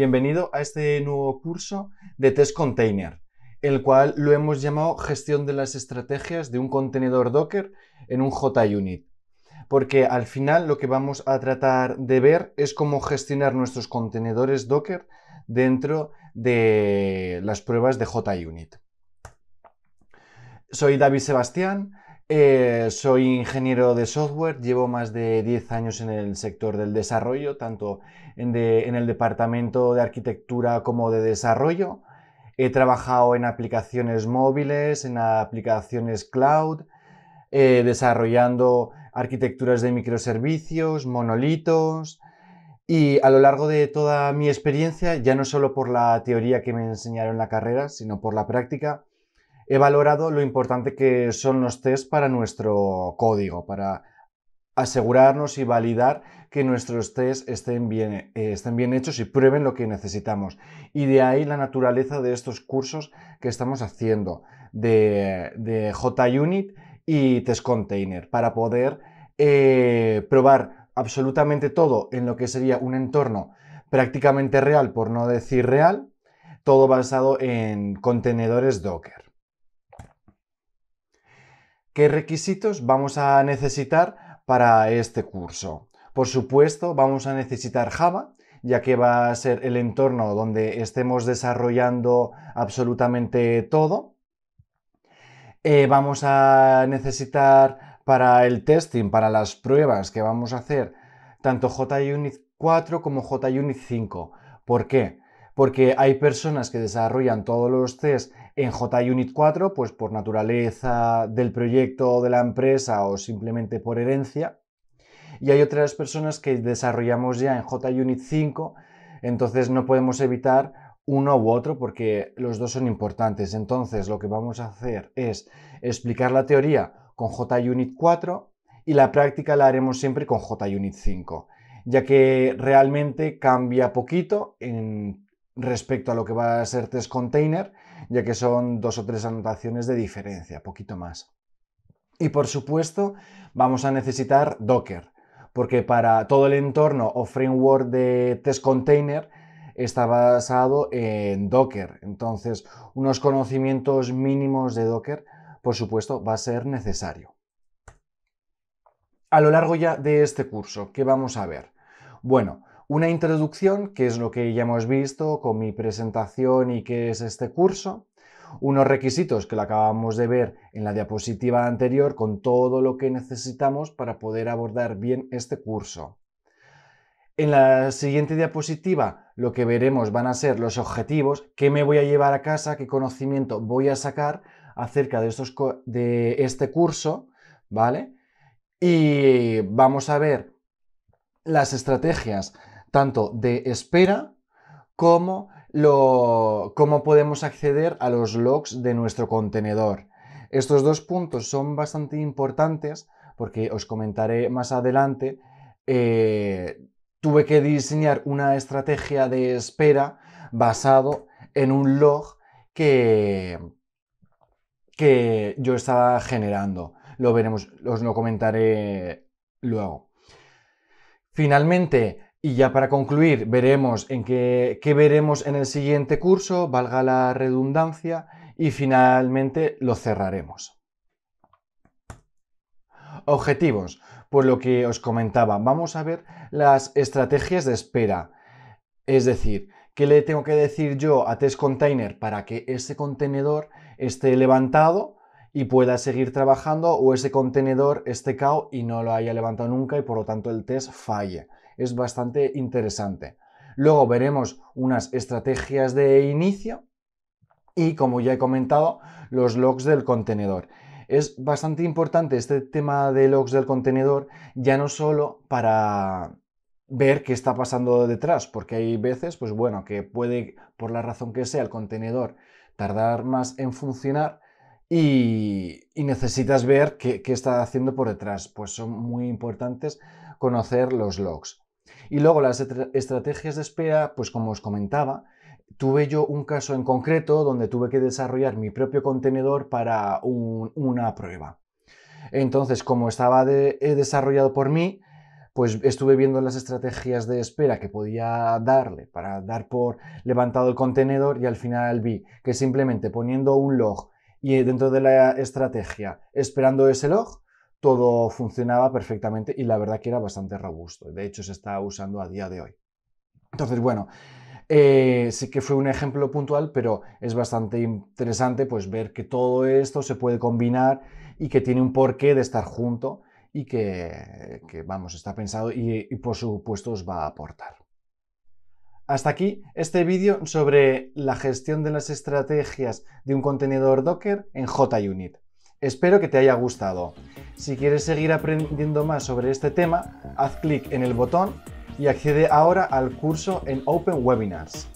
Bienvenido a este nuevo curso de Test Container, el cual lo hemos llamado Gestión de las estrategias de un contenedor Docker en un JUnit. Porque al final lo que vamos a tratar de ver es cómo gestionar nuestros contenedores Docker dentro de las pruebas de JUnit. Soy David Sebastián, eh, soy ingeniero de software, llevo más de 10 años en el sector del desarrollo, tanto en, el departamento de arquitectura como de desarrollo. He trabajado en aplicaciones móviles, en aplicaciones cloud, eh, desarrollando arquitecturas de microservicios, monolitos. Y a lo largo de toda mi experiencia, ya no solo por la teoría que me enseñaron en la carrera, sino por la práctica, he valorado lo importante que son los test para nuestro código, para asegurarnos y validar que nuestros test estén bien, eh, estén bien hechos y prueben lo que necesitamos. Y de ahí la naturaleza de estos cursos que estamos haciendo de, JUnit y Test Container para poder eh, probar absolutamente todo en lo que sería un entorno prácticamente real, por no decir real, todo basado en contenedores Docker. ¿Qué requisitos vamos a necesitar para este curso? Por supuesto, vamos a necesitar Java, ya que va a ser el entorno donde estemos desarrollando absolutamente todo. Eh, vamos a necesitar para el testing, para las pruebas que vamos a hacer, tanto JUnit 4 como JUnit 5. ¿Por qué? Porque hay personas que desarrollan todos los tests en JUnit 4, pues por naturaleza del proyecto de la empresa o simplemente por herencia. Y hay otras personas que desarrollamos ya en JUnit 5, entonces no podemos evitar uno u otro porque los dos son importantes. Entonces lo que vamos a hacer es explicar la teoría con JUnit 4 y la práctica la haremos siempre con JUnit 5, ya que realmente cambia poquito en respecto a lo que va a ser test container ya que son dos o tres anotaciones de diferencia, poquito más. Y por supuesto, vamos a necesitar Docker, porque para todo el entorno o framework de test container está basado en Docker. Entonces, unos conocimientos mínimos de Docker, por supuesto, va a ser necesario. A lo largo ya de este curso, ¿qué vamos a ver? Bueno, una introducción, que es lo que ya hemos visto con mi presentación y qué es este curso. Unos requisitos que lo acabamos de ver en la diapositiva anterior con todo lo que necesitamos para poder abordar bien este curso. En la siguiente diapositiva lo que veremos van a ser los objetivos, qué me voy a llevar a casa, qué conocimiento voy a sacar acerca de, estos de este curso, ¿vale? Y vamos a ver las estrategias tanto de espera como lo, cómo podemos acceder a los logs de nuestro contenedor. Estos dos puntos son bastante importantes porque os comentaré más adelante. Eh, tuve que diseñar una estrategia de espera basado en un log que, que yo estaba generando. Lo veremos, os lo comentaré luego. Finalmente, y ya para concluir, veremos en qué, veremos en el siguiente curso, valga la redundancia, y finalmente lo cerraremos. Objetivos. Por pues lo que os comentaba, vamos a ver las estrategias de espera. Es decir, ¿qué le tengo que decir yo a test container para que ese contenedor esté levantado y pueda seguir trabajando o ese contenedor esté cao y no lo haya levantado nunca y por lo tanto el test falle. Es bastante interesante. Luego veremos unas estrategias de inicio y como ya he comentado, los logs del contenedor. Es bastante importante este tema de logs del contenedor, ya no solo para ver qué está pasando detrás, porque hay veces, pues bueno, que puede, por la razón que sea, el contenedor tardar más en funcionar, y, necesitas ver qué, está haciendo por detrás. Pues son muy importantes conocer los logs. Y luego las estrategias de espera, pues como os comentaba, tuve yo un caso en concreto donde tuve que desarrollar mi propio contenedor para una prueba. Entonces, como estaba desarrollado por mí, pues estuve viendo las estrategias de espera que podía darle para dar por levantado el contenedor y al final vi que simplemente poniendo un log y eh, dentro de la estrategia, esperando ese log, todo funcionaba perfectamente y la verdad que era bastante robusto. De hecho, se está usando a día de hoy. Entonces, bueno, eh, sí que fue un ejemplo puntual, pero es bastante interesante pues, ver que todo esto se puede combinar y que tiene un porqué de estar junto y que, vamos, está pensado y por supuesto os va a aportar. Hasta aquí este vídeo sobre la gestión de las estrategias de un contenedor Docker en JUnit. Espero que te haya gustado. Si quieres seguir aprendiendo más sobre este tema, haz clic en el botón y accede ahora al curso en Open Webinars.